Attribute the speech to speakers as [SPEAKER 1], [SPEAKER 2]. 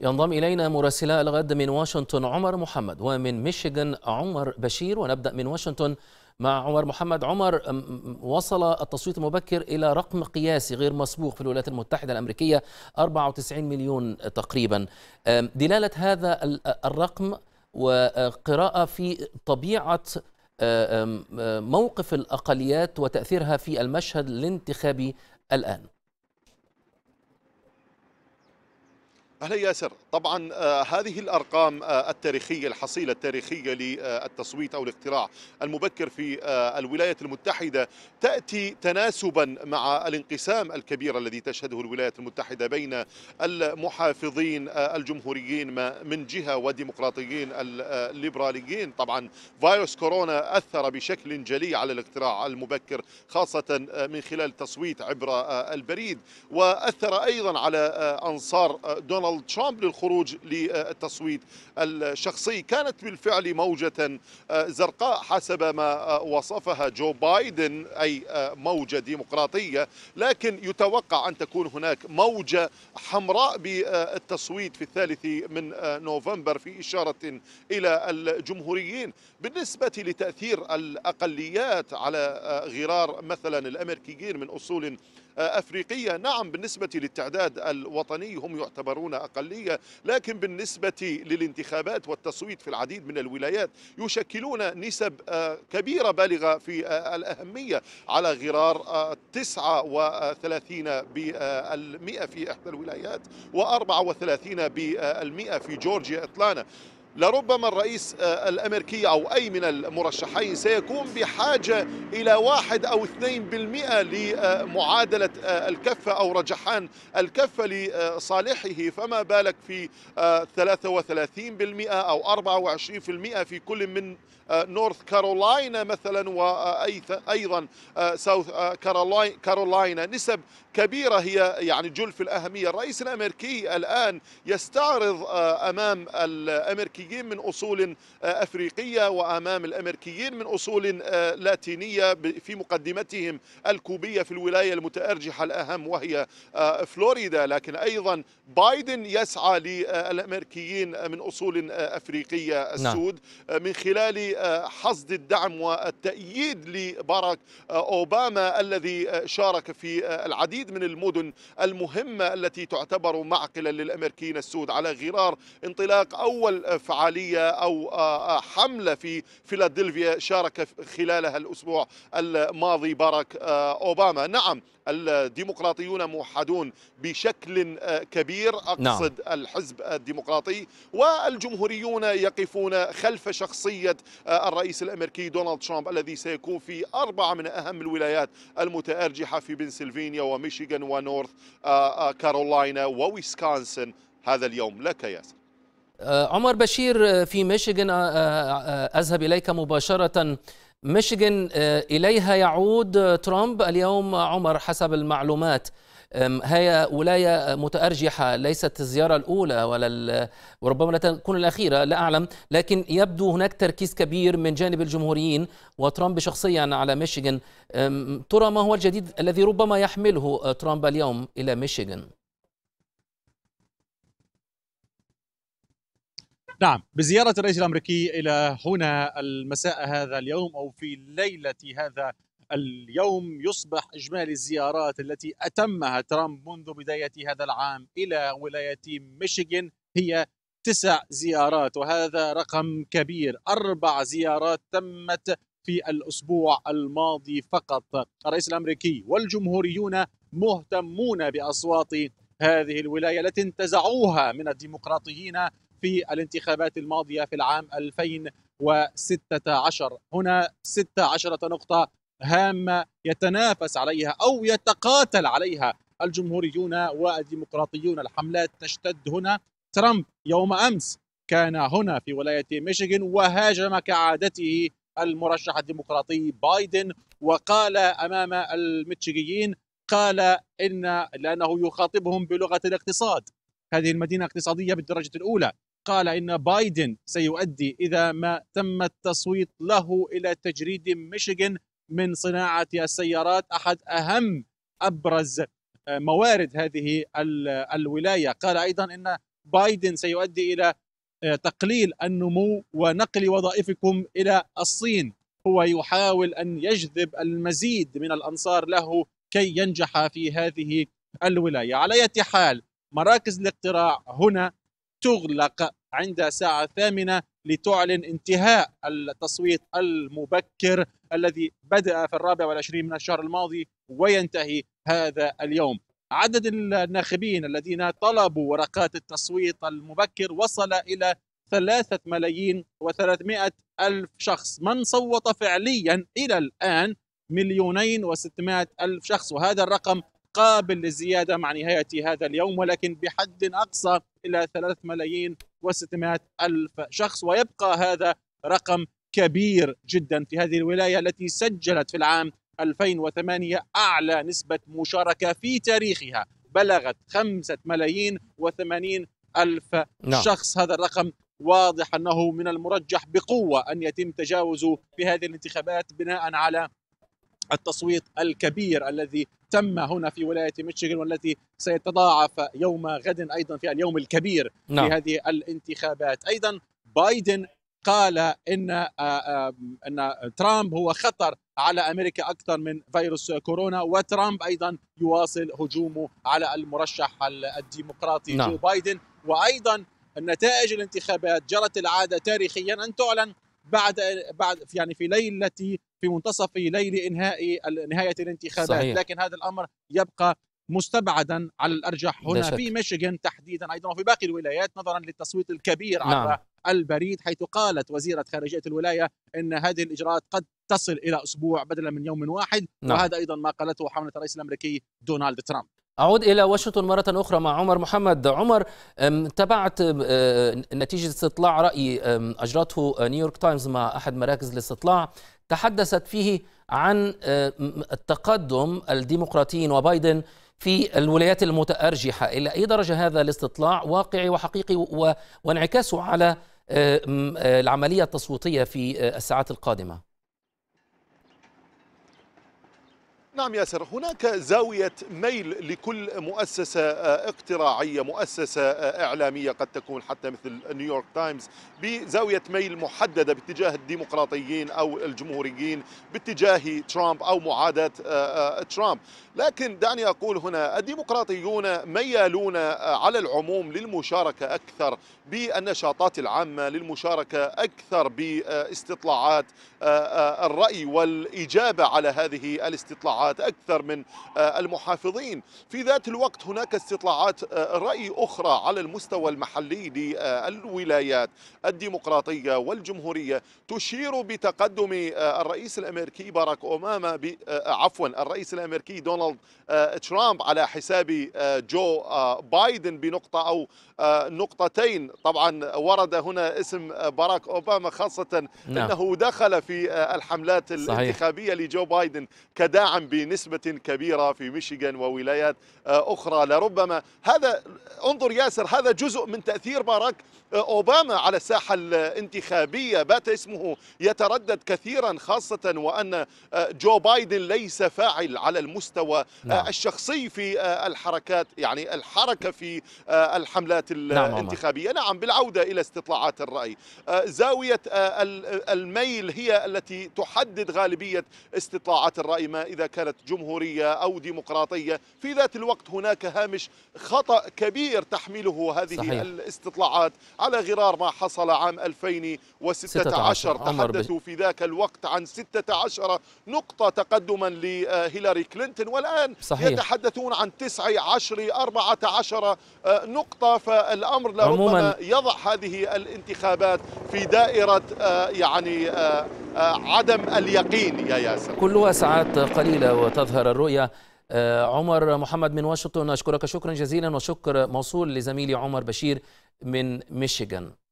[SPEAKER 1] ينضم إلينا مراسلا الغد من واشنطن عمر محمد ومن ميشيغان عمر بشير ونبدأ من واشنطن مع عمر محمد عمر وصل التصويت المبكر إلى رقم قياسي غير مسبوق في الولايات المتحدة الأمريكية 94 مليون تقريبا دلالة هذا الرقم وقراءة في طبيعة موقف الأقليات وتأثيرها في المشهد الانتخابي الآن
[SPEAKER 2] أهلا ياسر طبعا آه، هذه الارقام آه، التاريخيه الحصيله التاريخيه للتصويت او الاقتراع المبكر في آه، الولايات المتحده تاتي تناسبا مع الانقسام الكبير الذي تشهده الولايات المتحده بين المحافظين الجمهوريين من جهه وديمقراطيين الليبراليين طبعا فيروس كورونا اثر بشكل جلي على الاقتراع المبكر خاصه من خلال التصويت عبر البريد واثر ايضا على انصار دونالد ترامب للخ الخروج للتصويت الشخصي كانت بالفعل موجة زرقاء حسب ما وصفها جو بايدن أي موجة ديمقراطية لكن يتوقع أن تكون هناك موجة حمراء بالتصويت في الثالث من نوفمبر في إشارة إلى الجمهوريين بالنسبة لتأثير الأقليات على غرار مثلا الأمريكيين من أصول أفريقية نعم بالنسبة للتعداد الوطني هم يعتبرون أقلية لكن بالنسبة للانتخابات والتصويت في العديد من الولايات يشكلون نسب آه، كبيرة بالغة في آه، الأهمية على غرار 39 آه، بالمئة في إحدى الولايات و34 بالمئة في جورجيا إطلانا لربما الرئيس آه، الأمريكي أو أي من المرشحين سيكون بحاجة إلى واحد أو اثنين بالمئة لمعادلة آه، الكفة أو رجحان الكفة لصالحه فما بالك في 33 آه، بالمئة أو 24 في المئة في كل من نورث كارولاينا مثلا وأيضا ساوث كارولاينا نسب كبيرة هي يعني جل في الأهمية الرئيس الأمريكي الآن يستعرض أمام الأمريكيين الأوروبيين من أصول آه، أفريقية وأمام الأمريكيين من أصول آه، لاتينية في مقدمتهم الكوبية في الولاية المتأرجحة الأهم وهي آه، فلوريدا لكن أيضا بايدن يسعى للأمريكيين من أصول أفريقية نعم. السود من خلال حصد الدعم والتأييد لباراك أوباما الذي شارك في العديد من المدن المهمة التي تعتبر معقلا للأمريكيين السود على غرار انطلاق أول فعالية أو آه، آه، حملة في فيلادلفيا شارك خلالها الأسبوع الماضي باراك آه، أوباما نعم الديمقراطيون موحدون بشكل كبير اقصد نعم. الحزب الديمقراطي والجمهوريون يقفون خلف شخصيه الرئيس الامريكي دونالد ترامب الذي سيكون في اربعه من اهم الولايات المتارجحه في بنسلفانيا وميشيغان ونورث كارولاينا وويسكونسن هذا اليوم لك ياسر
[SPEAKER 1] آه، عمر بشير آه، في ميشيغان آه، أذهب إليك مباشرة ميشيغان إليها يعود ترامب اليوم عمر حسب المعلومات هي ولاية متأرجحة ليست الزيارة الأولى ولا وربما لا تكون الأخيرة لا أعلم لكن يبدو هناك تركيز كبير من جانب الجمهوريين وترامب شخصيا على ميشيغان ترى ما هو الجديد الذي ربما يحمله ترامب اليوم إلى ميشيغان نعم بزيارة الرئيس الأمريكي إلى هنا
[SPEAKER 3] المساء هذا اليوم أو في ليلة هذا اليوم يصبح إجمالي الزيارات التي أتمها ترامب منذ بداية هذا العام إلى ولاية ميشيغان هي تسع زيارات وهذا رقم كبير أربع زيارات تمت في الأسبوع الماضي فقط الرئيس الأمريكي والجمهوريون مهتمون بأصوات هذه الولاية التي انتزعوها من الديمقراطيين في الانتخابات الماضية في العام 2016 هنا 16 نقطة هامة يتنافس عليها أو يتقاتل عليها الجمهوريون والديمقراطيون الحملات تشتد هنا ترامب يوم أمس كان هنا في ولاية ميشيغان وهاجم كعادته المرشح الديمقراطي بايدن وقال أمام الميشيغيين قال إن لأنه يخاطبهم بلغة الاقتصاد هذه المدينة اقتصادية بالدرجة الأولى قال إن بايدن سيؤدي إذا ما تم التصويت له إلى تجريد ميشيغان من صناعة السيارات أحد أهم أبرز موارد هذه الولاية قال أيضا أن بايدن سيؤدي إلى تقليل النمو ونقل وظائفكم إلى الصين هو يحاول أن يجذب المزيد من الأنصار له كي ينجح في هذه الولاية على أي حال مراكز الاقتراع هنا تغلق عند الساعة الثامنة لتعلن انتهاء التصويت المبكر الذي بدأ في الرابع والعشرين من الشهر الماضي وينتهي هذا اليوم عدد الناخبين الذين طلبوا ورقات التصويت المبكر وصل إلى ثلاثة ملايين وثلاثمائة ألف شخص من صوت فعليا إلى الآن مليونين وستمائة ألف شخص وهذا الرقم قابل للزيادة مع نهاية هذا اليوم ولكن بحد أقصى إلى 3 ملايين و600 ألف شخص ويبقى هذا رقم كبير جدا في هذه الولاية التي سجلت في العام 2008 أعلى نسبة مشاركة في تاريخها بلغت 5 ملايين و ألف نعم. شخص هذا الرقم واضح أنه من المرجح بقوة أن يتم تجاوزه في هذه الانتخابات بناء على التصويت الكبير الذي تم هنا في ولايه ميشيغان والتي سيتضاعف يوم غد ايضا في اليوم الكبير نعم. في هذه الانتخابات ايضا بايدن قال ان آه، ان ترامب هو خطر على امريكا اكثر من فيروس كورونا وترامب ايضا يواصل هجومه على المرشح الديمقراطي نعم. جو بايدن وايضا النتائج الانتخابات جرت العاده تاريخيا ان تعلن بعد بعد يعني في ليله في منتصف ليل انهاء نهايه الانتخابات صحيح. لكن هذا الامر يبقى مستبعدا على الارجح هنا في ميشيغان تحديدا ايضا وفي باقي الولايات نظرا للتصويت الكبير عبر نعم. البريد حيث قالت وزيره خارجيه الولايه ان هذه الاجراءات قد تصل الى اسبوع بدلا من يوم واحد نعم. وهذا ايضا ما قالته حمله الرئيس
[SPEAKER 1] الامريكي دونالد ترامب أعود إلى واشنطن مرة أخرى مع عمر محمد عمر تابعت نتيجة استطلاع رأي أجرته نيويورك تايمز مع أحد مراكز الاستطلاع تحدثت فيه عن التقدم الديمقراطيين وبايدن في الولايات المتأرجحة إلى أي درجة هذا الاستطلاع واقعي وحقيقي وانعكاسه على العملية التصويتية في الساعات القادمة نعم
[SPEAKER 2] ياسر هناك زاوية ميل لكل مؤسسة آه، اقتراعية مؤسسة آه، إعلامية قد تكون حتى مثل نيويورك تايمز بزاوية ميل محددة باتجاه الديمقراطيين أو الجمهوريين باتجاه ترامب أو معاداة آه، ترامب لكن دعني أقول هنا الديمقراطيون ميالون على العموم للمشاركة أكثر بالنشاطات العامة للمشاركة أكثر باستطلاعات الرأي والإجابة على هذه الاستطلاعات استطلاعات أكثر من آه، المحافظين في ذات الوقت هناك استطلاعات آه، رأي أخرى على المستوى المحلي للولايات الديمقراطية والجمهورية تشير بتقدم آه، الرئيس الأمريكي باراك أوباما عفوا الرئيس الأمريكي دونالد ترامب على حساب جو بايدن بنقطة أو نقطتين طبعا ورد هنا اسم باراك أوباما خاصة نعم. أنه دخل في الحملات الانتخابية لجو بايدن كداعم بنسبة كبيرة في ميشيغان وولايات آه، أخرى لربما هذا انظر ياسر هذا جزء من تأثير باراك آه، أوباما على الساحة الانتخابية بات اسمه يتردد كثيرا خاصة وأن آه، جو بايدن ليس فاعل على المستوى نعم. الشخصي في الحركات يعني الحركة في الحملات نعم، الانتخابية نعم, نعم بالعودة إلى استطلاعات الرأي زاوية الميل هي التي تحدد غالبية استطلاعات الرأي ما إذا كان كانت جمهورية أو ديمقراطية في ذات الوقت هناك هامش خطأ كبير تحمله هذه صحيح. الاستطلاعات على غرار ما حصل عام 2016 تحدثوا في ذاك الوقت عن 16 نقطة تقدما لهيلاري آه، كلينتون والآن صحيح. يتحدثون عن 9 10 14 نقطة فالأمر لربما يضع هذه الانتخابات في دائرة آه، يعني آه، آه، عدم اليقين يا ياسر
[SPEAKER 1] كلها ساعات قليلة وتظهر الرؤية آه، عمر محمد من واشنطن أشكرك شكرا جزيلا وشكر موصول لزميلي عمر بشير من ميشيغان